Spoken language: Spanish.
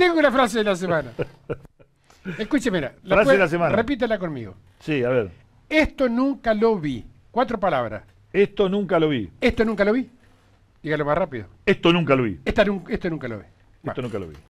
Tengo una frase de la semana. Escúcheme, Repítela conmigo. Sí, a ver. Esto nunca lo vi. Cuatro palabras. Esto nunca lo vi. Esto nunca lo vi. Dígalo más rápido. Esto nunca lo vi. esto nunca lo vi. Esto nunca lo vi.